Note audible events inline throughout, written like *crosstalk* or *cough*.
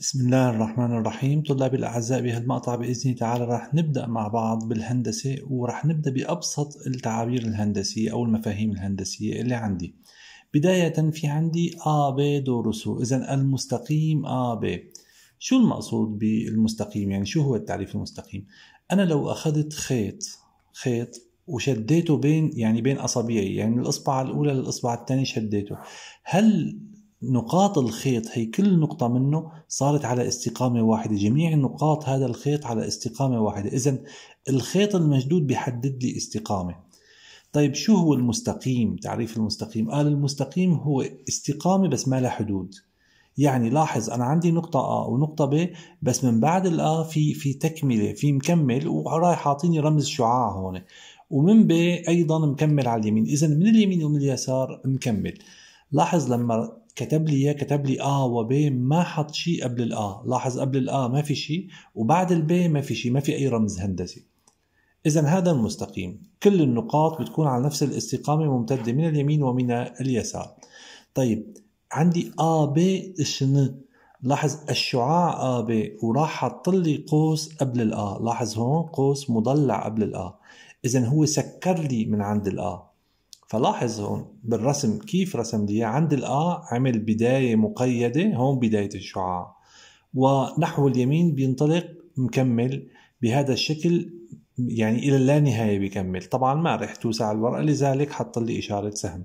بسم الله الرحمن الرحيم طلابي الأعزاء بهالمقطع بإذن تعالى رح نبدأ مع بعض بالهندسة ورح نبدأ بأبسط التعابير الهندسية أو المفاهيم الهندسية اللي عندي بداية في عندي آ B دورسو إذا المستقيم آ B شو المقصود بالمستقيم يعني شو هو التعريف المستقيم أنا لو أخذت خيط خيط وشديته بين يعني بين اصابعي يعني من الاصبع الاولى للاصبع الثاني شديته هل نقاط الخيط هي كل نقطة منه صارت على استقامة واحدة جميع نقاط هذا الخيط على استقامة واحدة إذا الخيط المشدود بيحدد لي استقامة طيب شو هو المستقيم تعريف المستقيم قال المستقيم هو استقامة بس ما لها حدود يعني لاحظ انا عندي نقطة A ونقطة B بس من بعد الآ في في تكملة في مكمل ورايح اعطيني رمز شعاع هون ومن B ايضا مكمل على اليمين، إذا من اليمين ومن اليسار مكمل. لاحظ لما كتب لي اياه كتب لي اه وب ما حط شيء قبل الا لاحظ قبل الا ما في شيء وبعد الب ما في شيء ما في اي رمز هندسي اذا هذا المستقيم كل النقاط بتكون على نفس الاستقامه ممتده من اليمين ومن اليسار طيب عندي ا ب شن لاحظ الشعاع ا ب وراح حط لي قوس قبل الآ لاحظ هون قوس مضلع قبل الآ إذا هو سكر لي من عند الآ فلاحظ هون بالرسم كيف رسم لي عند الآ عمل بداية مقيدة هون بداية الشعاع ونحو اليمين بينطلق مكمل بهذا الشكل يعني إلى لا نهاية بيكمل طبعا ما رح توسع الورقة لذلك حط لي إشارة سهم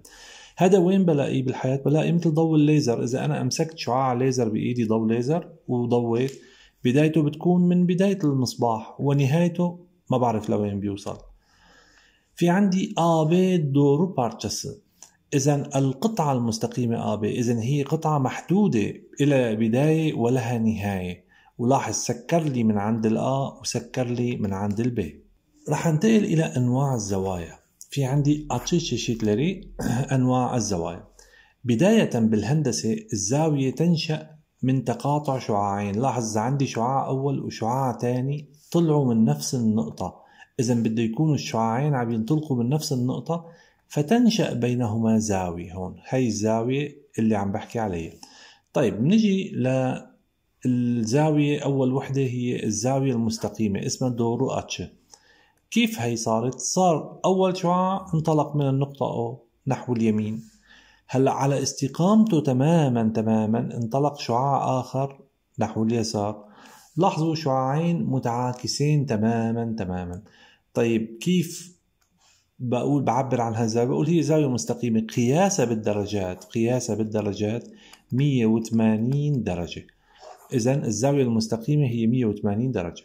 هذا وين بلاقيه بالحياة بلاقي مثل ضوء الليزر إذا أنا أمسكت شعاع ليزر بإيدي ضوء ليزر وضويت بدايته بتكون من بداية المصباح ونهايته ما بعرف لوين بيوصل في عندي AB دوره بارتشس إذا القطعة المستقيمة AB إذا هي قطعة محدودة إلى بداية ولها نهاية ولاحظ سكر لي من عند الأ وسكر لي من عند البي رح انتقل إلى أنواع الزوايا في عندي اتشي شيتلري *clears throat* أنواع الزوايا بداية بالهندسة الزاوية تنشأ من تقاطع شعاعين لاحظ عندي شعاع أول وشعاع ثاني طلعوا من نفس النقطة إذا بده يكون الشعاعين عم ينطلقوا من نفس النقطة فتنشأ بينهما زاوية هون هاي الزاوية اللي عم بحكي عليها طيب بنجي للزاوية أول وحدة هي الزاوية المستقيمة اسمها دورو أتشي كيف هي صارت؟ صار أول شعاع انطلق من النقطة أو نحو اليمين هلا على استقامته تماما تماما انطلق شعاع آخر نحو اليسار لاحظوا شعاعين متعاكسين تماما تماما طيب كيف بقول بعبر عن هذا بقول هي زاوية مستقيمة قياسة بالدرجات قياسة بالدرجات 180 درجة إذا الزاوية المستقيمة هي 180 درجة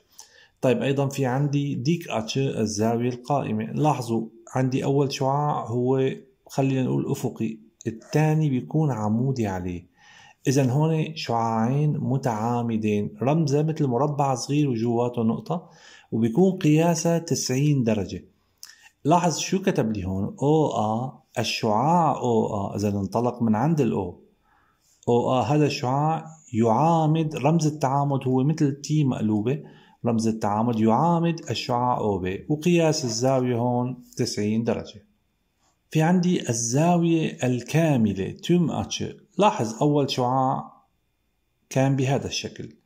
طيب أيضا في عندي ديك أتش الزاوية القائمة لاحظوا عندي أول شعاع هو خلينا نقول أفقي الثاني بيكون عمودي عليه إذا هون شعاعين متعامدين رمزة مثل مربع صغير وجواته نقطة وبيكون قياسها 90 درجة لاحظ شو كتب لي هون او ا الشعاع او ا اذا انطلق من عند الاو او ا هذا الشعاع يعامد رمز التعامد هو مثل تي مقلوبه رمز التعامد يعامد الشعاع او بي وقياس الزاويه هون 90 درجه في عندي الزاويه الكامله توم اتش لاحظ أول شعاع كان بهذا الشكل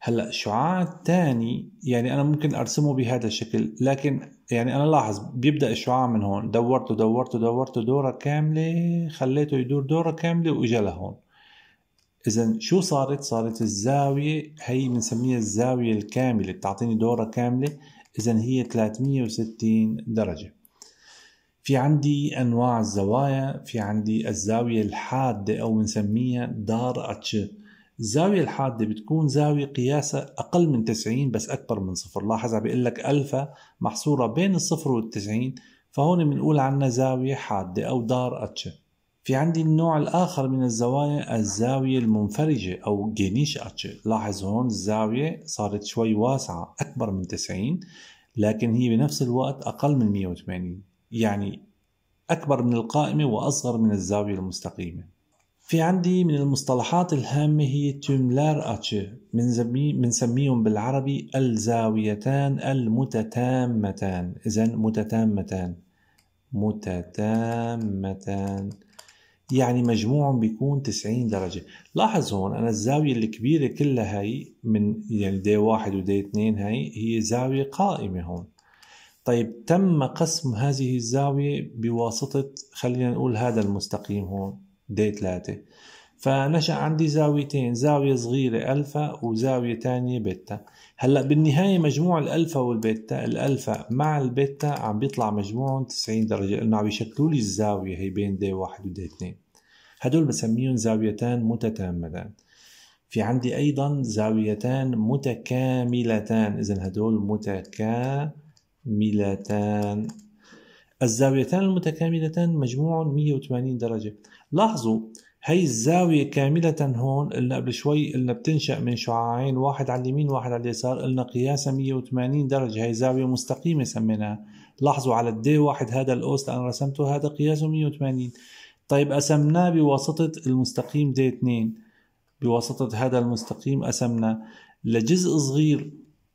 هلا الشعاع الثاني يعني انا ممكن ارسمه بهذا الشكل لكن يعني انا لاحظ بيبدا الشعاع من هون دورته دورته دورته دوره كامله خليته يدور دوره كامله واجا لهون اذا شو صارت صارت الزاويه هي بنسميها الزاويه الكامله بتعطيني دوره كامله اذا هي 360 درجه في عندي انواع الزوايا في عندي الزاويه الحاده او بنسميها دار اتش الزاوية الحادة بتكون زاوية قياسها أقل من 90 بس أكبر من صفر لاحظ عم بيقول لك ألفا محصورة بين الصفر والتسعين فهون بنقول عنها زاوية حادة أو دار أتش في عندي النوع الآخر من الزوايا الزاوية المنفرجة أو جينيش أتش لاحظ هون الزاوية صارت شوي واسعة أكبر من 90 لكن هي بنفس الوقت أقل من 180 يعني أكبر من القائمة وأصغر من الزاوية المستقيمة في عندي من المصطلحات الهامة هي تملار أتشي بنسميهم بالعربي الزاويتان المتتامتان إذا متتامتان متتامتان يعني مجموعهم بيكون 90 درجة لاحظ هون أنا الزاوية الكبيرة كلها هي من يعني دي واحد ودي اثنين هي هي زاوية قائمة هون طيب تم قسم هذه الزاوية بواسطة خلينا نقول هذا المستقيم هون دي 3 فنشأ عندي زاويتين زاوية صغيرة ألفا وزاوية تانية بيتا هلأ بالنهاية مجموع الألفا والبيتا الألفا مع البيتا عم بيطلع مجموعهم 90 درجة لأنه عم يشكلوا لي الزاوية هي بين دي واحد ودي اثنين هدول بسميهم زاويتان متتامتان في عندي أيضا زاويتان متكاملتان إذا هدول متكاملتان ميلتان الزاويتان المتكاملتان مجموع 180 درجة لاحظوا هي الزاوية كاملة هون قلنا قبل شوي قلنا بتنشأ من شعاعين واحد على اليمين واحد على اليسار قلنا قياسها 180 درجة هي زاوية مستقيمة سميناها لاحظوا على الدي واحد هذا الأوس اللي أنا رسمته هذا قياسه 180 طيب قسمناه بواسطة المستقيم دي 2 بواسطة هذا المستقيم قسمناه لجزء صغير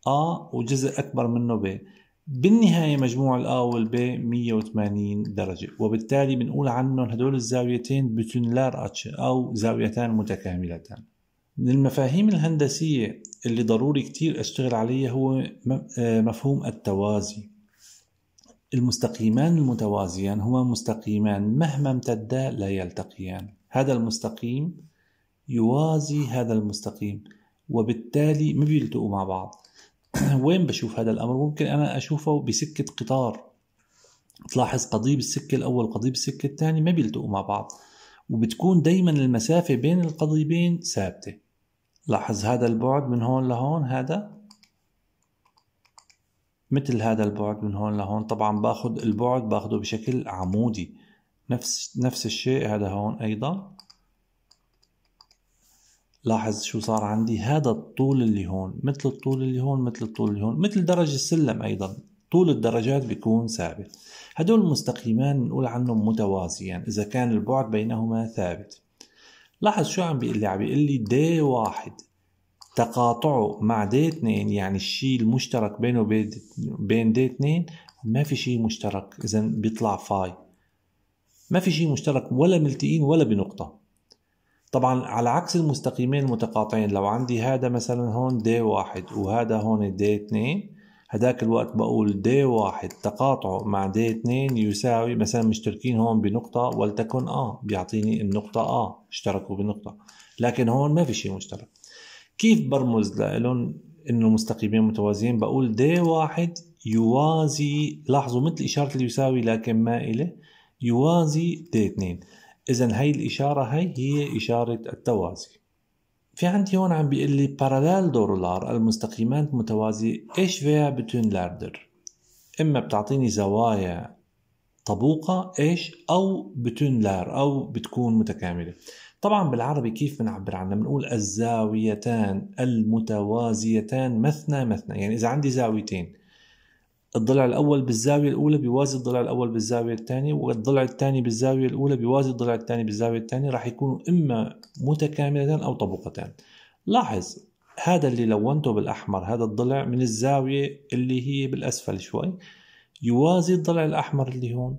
آ وجزء أكبر منه ب بالنهاية مجموع والـ والبي 180 درجة وبالتالي بنقول عنهم هدول الزاويتين بتنلار أتش أو زاويتان متكاملتان من المفاهيم الهندسية اللي ضروري كتير أشتغل عليها هو آه، مفهوم التوازي المستقيمان المتوازيان هما مستقيمان مهما امتدا لا يلتقيان هذا المستقيم يوازي هذا المستقيم وبالتالي ما بيلتقوا مع بعض *clears throat* وين بشوف هذا الامر ممكن انا اشوفه بسكه قطار تلاحظ قضيب السكه الاول قضيب السكه الثاني ما بيلتقوا مع بعض وبتكون دايما المسافه بين القضيبين ثابته لاحظ هذا البعد من هون لهون هذا مثل هذا البعد من هون لهون طبعا باخذ البعد باخده بشكل عمودي نفس نفس الشيء هذا هون ايضا لاحظ شو صار عندي هذا الطول اللي هون مثل الطول اللي هون مثل الطول اللي هون مثل درج السلم أيضا طول الدرجات بيكون ثابت هدول المستقيمان بنقول عنهم متوازيان إذا كان البعد بينهما ثابت لاحظ شو عم بيقول لي عم بيقول لي دي واحد تقاطعه مع دي اثنين يعني الشيء المشترك بينه وبين بين دي اثنين ما في شيء مشترك اذا بيطلع فاي ما في شيء مشترك ولا ملتقين ولا بنقطه طبعا على عكس المستقيمين المتقاطعين لو عندي هذا مثلا هون دي واحد وهذا هون دي اتنين هداك الوقت بقول دي واحد تقاطعه مع دي اتنين يساوي مثلا مشتركين هون بنقطة ولتكن اه بيعطيني النقطة اه اشتركوا بنقطة لكن هون ما في شيء مشترك كيف برمز لهم انه مستقيمين متوازيين بقول دي واحد يوازي لاحظوا مثل اشارة اليساوي لكن مائلة يوازي دي اتنين اذا هي الاشاره هي هي اشاره التوازي في عندي هون عم بيقول لي parallel دورولار المستقيمان متوازي ايش فيها بتون لاردر اما بتعطيني زوايا طبوقة ايش او بتون لار او بتكون متكاملة طبعا بالعربي كيف بنعبر عنها بنقول الزاويتان المتوازيتان مثنى مثنى يعني اذا عندي زاويتين الضلع الأول بالزاوية الأولى بيوازي الضلع الأول بالزاوية الثانية والضلع الثاني بالزاوية الأولى بيوازي الضلع الثاني بالزاوية الثانية راح يكونوا إما متكاملتان أو طبقتان لاحظ هذا اللي لونته بالأحمر هذا الضلع من الزاوية اللي هي بالأسفل شوي يوازي الضلع الأحمر اللي هون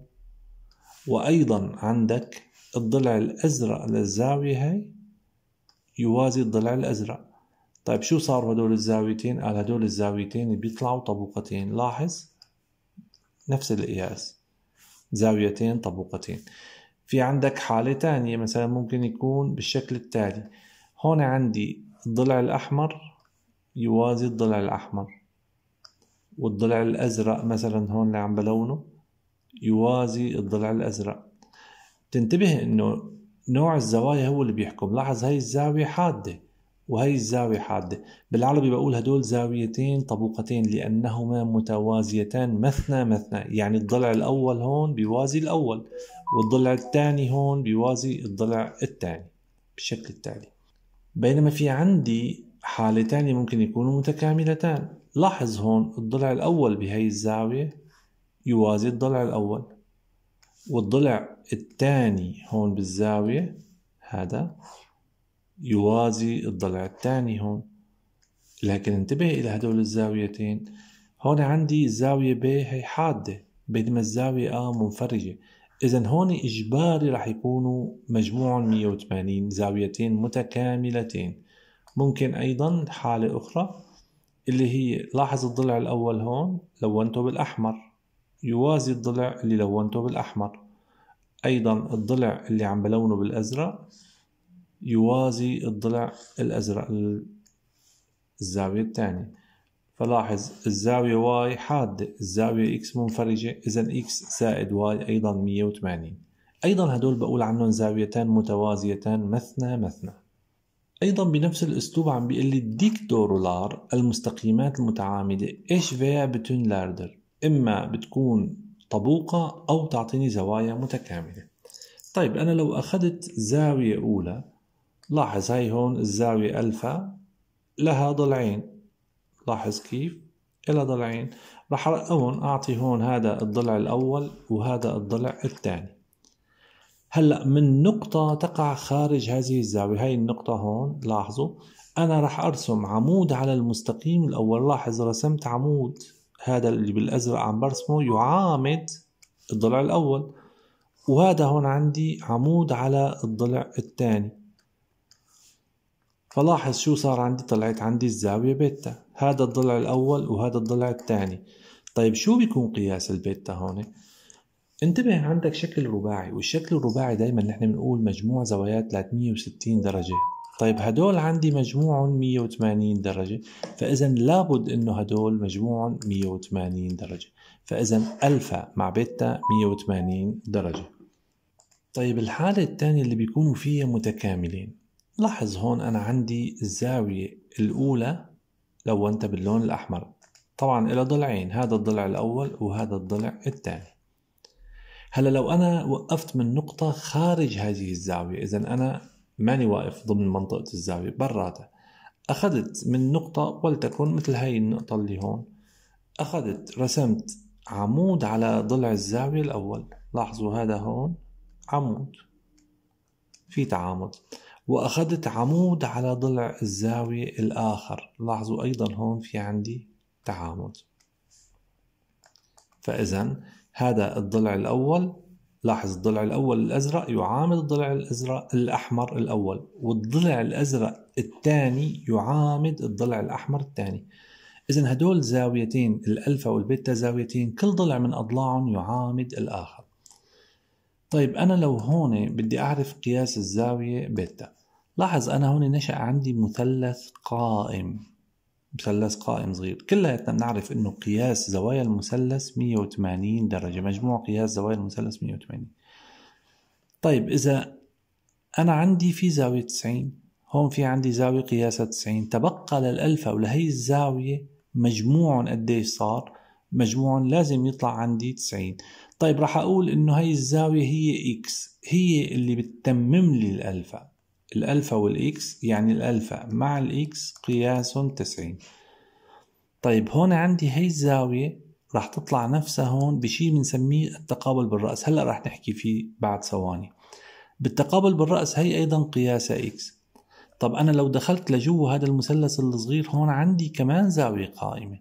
وأيضا عندك الضلع الأزرق للزاوية هاي يوازي الضلع الأزرق طيب شو صار هدول الزاويتين قال هدول الزاويتين بيطلعوا طبقتين لاحظ نفس القياس زاويتين طبقتين في عندك حالة تانية مثلا ممكن يكون بالشكل التالي هون عندي الضلع الأحمر يوازي الضلع الأحمر والضلع الأزرق مثلا هون اللي عم بلونه يوازي الضلع الأزرق تنتبه إنه نوع الزوايا هو اللي بيحكم لاحظ هاي الزاوية حادة وهي الزاوية حادة بالعربي بقول هدول زاويتين طبوقتين لأنهما متوازيتان مثنى مثنى يعني الضلع الأول هون بيوازي الأول والضلع الثاني هون بيوازي الضلع الثاني بالشكل التالي بينما في عندي حالتان ممكن يكونوا متكاملتان لاحظ هون الضلع الأول بهي الزاوية يوازي الضلع الأول والضلع الثاني هون بالزاوية هذا يوازي الضلع الثاني هون لكن انتبه إلى هدول الزاويتين هون عندي الزاوية ب هي حادة بينما الزاوية آ منفرجة إذا هون إجباري رح يكونوا مجموع 180 زاويتين متكاملتين ممكن أيضا حالة أخرى اللي هي لاحظ الضلع الأول هون لونته بالأحمر يوازي الضلع اللي لونته بالأحمر أيضا الضلع اللي عم بلونه بالأزرق يوازي الضلع الأزرق الزاوية الثانية فلاحظ الزاوية واي حادة الزاوية اكس منفرجة إذا اكس زائد واي أيضا 180 أيضا هدول بقول عنهم زاويتان متوازيتان مثنى مثنى أيضا بنفس الأسلوب عم بيقول لي ديك دورولار المستقيمات المتعامدة إيش فيا بتون لاردر إما بتكون طبوقة أو تعطيني زوايا متكاملة طيب أنا لو أخذت زاوية أولى لاحظ هاي هون الزاوية ألفا لها ضلعين لاحظ كيف إلها ضلعين رح أرقمهم أعطي هون هذا الضلع الأول وهذا الضلع الثاني هلا من نقطة تقع خارج هذه الزاوية هاي النقطة هون لاحظوا أنا رح أرسم عمود على المستقيم الأول لاحظ رسمت عمود هذا اللي بالأزرق عم برسمه يعامد الضلع الأول وهذا هون عندي عمود على الضلع الثاني فلاحظ شو صار عندي طلعت عندي الزاوية بيتا هذا الضلع الأول وهذا الضلع الثاني طيب شو بيكون قياس البيتا هون؟ انتبه عندك شكل رباعي والشكل الرباعي دايما نحن بنقول مجموع زوايا 360 درجة طيب هدول عندي مجموعهم 180 درجة فإذا لابد إنه هدول مجموعهم 180 درجة فإذا ألفا مع بيتا 180 درجة طيب الحالة الثانية اللي بيكونوا فيها متكاملين لاحظ هون أنا عندي الزاوية الأولى لونتها باللون الأحمر طبعا إلى ضلعين هذا الضلع الأول وهذا الضلع الثاني هلا لو أنا وقفت من نقطة خارج هذه الزاوية إذا أنا ماني واقف ضمن منطقة الزاوية براتها أخذت من نقطة ولتكن مثل هاي النقطة اللي هون أخذت رسمت عمود على ضلع الزاوية الأول لاحظوا هذا هون عمود في تعامد وأخذت عمود على ضلع الزاوية الآخر لاحظوا أيضا هون في عندي تعامد فإذا هذا الضلع الأول لاحظ الضلع الأول الأزرق يعامد الضلع الأزرق الأحمر الأول والضلع الأزرق الثاني يعامد الضلع الأحمر الثاني إذا هدول زاويتين الألفا والبيتا زاويتين كل ضلع من أضلاعهم يعامد الآخر طيب أنا لو هون بدي أعرف قياس الزاوية بيتا لاحظ أنا هون نشأ عندي مثلث قائم مثلث قائم صغير كلياتنا بنعرف انه قياس زوايا المثلث 180 درجة مجموع قياس زوايا المثلث 180 طيب اذا انا عندي في زاوية 90 هون في عندي زاوية قياسها 90 تبقى للألفة ولهي الزاوية مجموع قديش صار مجموع لازم يطلع عندي 90 طيب راح اقول انه هي الزاوية هي اكس هي اللي بتتمم لي الألفة الألفا والإكس يعني الألفا مع الإكس قياس تسعين طيب هون عندي هي الزاوية راح تطلع نفسها هون بشيء بنسميه التقابل بالرأس هلأ راح نحكي فيه بعد ثواني بالتقابل بالرأس هي أيضا قياسة إكس طب أنا لو دخلت لجوه هذا المثلث الصغير هون عندي كمان زاوية قائمة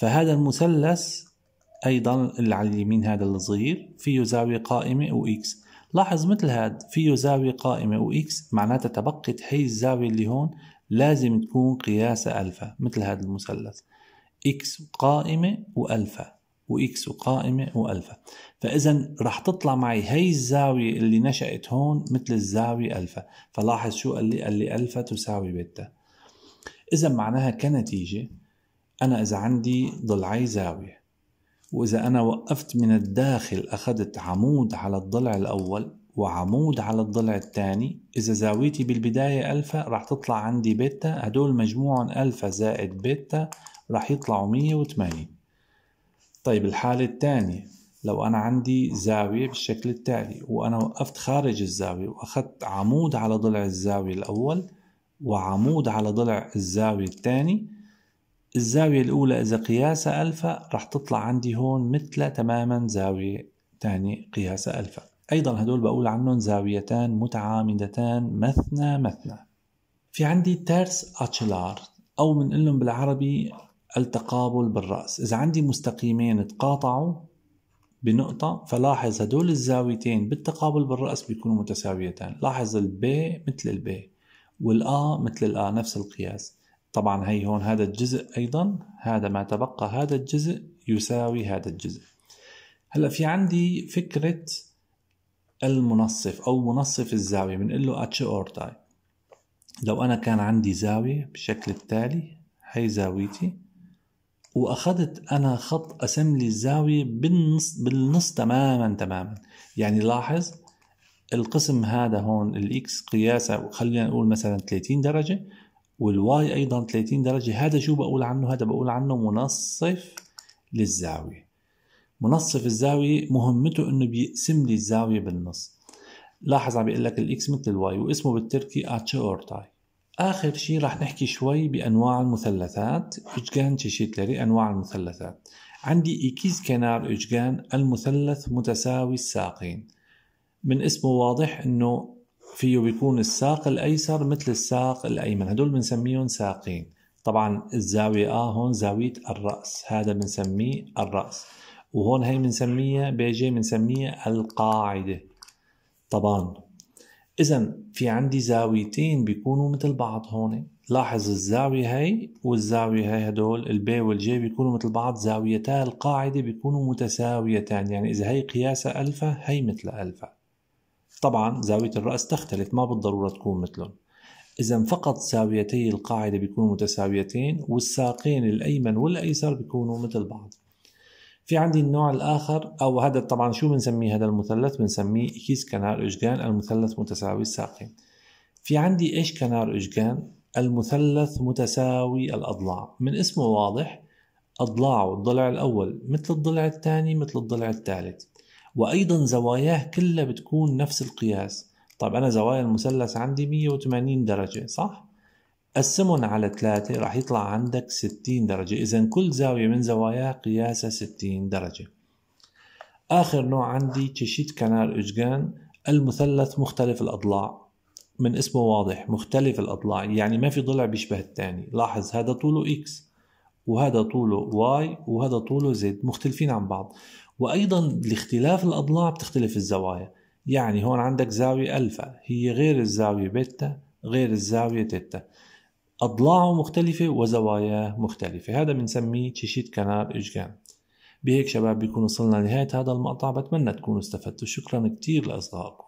فهذا المثلث أيضا اللي على اليمين هذا الصغير فيه زاوية قائمة وإكس لاحظ مثل هاد فيه زاوية قائمة وإكس معناتها تبقت هي الزاوية اللي هون لازم تكون قياسة ألفا مثل هذا المثلث إكس قائمة وألفا وإكس قائمة وألفا فإذا رح تطلع معي هي الزاوية اللي نشأت هون مثل الزاوية ألفا فلاحظ شو قال لي قال لي ألفا تساوي بيتا إذا معناها كنتيجة أنا إذا عندي ضلعي زاوية وإذا أنا وقفت من الداخل أخذت عمود على الضلع الأول وعمود على الضلع الثاني إذا زاويتي بالبداية ألفا راح تطلع عندي بيتا هدول مجموعهم ألفا زائد بيتا راح يطلعوا 180 طيب الحالة الثانية لو أنا عندي زاوية بالشكل التالي وأنا وقفت خارج الزاوية وأخذت عمود على ضلع الزاوية الأول وعمود على ضلع الزاوية الثاني الزاوية الأولى إذا قياسها ألفا رح تطلع عندي هون مثل تماما زاوية تانية قياسها ألفا أيضا هدول بقول عنهم زاويتان متعامدتان مثنى مثنى في عندي ترس أتشلار أو بنقلهم بالعربي التقابل بالرأس إذا عندي مستقيمين تقاطعوا بنقطة فلاحظ هدول الزاويتين بالتقابل بالرأس بيكونوا متساويتان لاحظ البي مثل البي والآ مثل الآ نفس القياس طبعا هي هون هذا الجزء أيضا هذا ما تبقى هذا الجزء يساوي هذا الجزء هلا في عندي فكرة المنصف أو منصف الزاوية بنقول له اتش اورتاي لو أنا كان عندي زاوية بالشكل التالي هي زاويتي واخذت انا خط اسم لي الزاويه بالنص بالنص تماما تماما يعني لاحظ القسم هذا هون الاكس قياسه خلينا نقول مثلا 30 درجه والواي ايضا 30 درجه هذا شو بقول عنه هذا بقول عنه منصف للزاويه منصف الزاويه مهمته انه بيقسم لي الزاويه بالنص لاحظ عم بيقول لك الاكس مثل الواي واسمه بالتركي اتشورتاي اخر شيء رح نحكي شوي بانواع المثلثات اججان تشيتلري انواع المثلثات عندي إكيز كنار اججان المثلث متساوي الساقين من اسمه واضح انه فيه بيكون الساق الايسر مثل الساق الايمن هدول بنسميهم ساقين طبعا الزاوية آه هون زاوية الرأس هذا بنسميه الرأس وهون هي بنسميها بيجي بنسميها القاعدة طبعا إذا في عندي زاويتين بيكونوا مثل بعض هون لاحظ الزاوية هي والزاوية هي هدول البي والجي بيكونوا مثل بعض زاويتا القاعدة بيكونوا متساويتان يعني إذا هي قياسة ألفا هي مثل ألفا طبعا زاوية الرأس تختلف ما بالضرورة تكون مثلهم إذا فقط زاويتي القاعدة بيكونوا متساويتين والساقين الأيمن والأيسر بيكونوا مثل بعض في عندي النوع الآخر أو هذا طبعا شو بنسميه هذا المثلث بنسميه كيس كنار إجدان المثلث متساوي الساقين في عندي إيش كنار إجدان المثلث متساوي الأضلاع من اسمه واضح أضلاعه الضلع الأول مثل الضلع الثاني مثل الضلع الثالث وايضا زواياه كلها بتكون نفس القياس طب انا زوايا المثلث عندي 180 درجه صح قسمهم على ثلاثة راح يطلع عندك 60 درجة إذا كل زاوية من زواياه قياسها 60 درجة آخر نوع عندي تشيت كنار أجغان المثلث مختلف الأضلاع من اسمه واضح مختلف الأضلاع يعني ما في ضلع بيشبه الثاني لاحظ هذا طوله إكس وهذا طوله واي وهذا طوله زد مختلفين عن بعض وايضا لاختلاف الاضلاع بتختلف الزوايا يعني هون عندك زاويه الفا هي غير الزاويه بيتا غير الزاويه تيتا اضلاعه مختلفه وزواياه مختلفه هذا بنسميه تشيشيت كنار اجكان بهيك شباب بيكون وصلنا لنهايه هذا المقطع بتمنى تكونوا استفدتوا شكرا كثير لاصدقائكم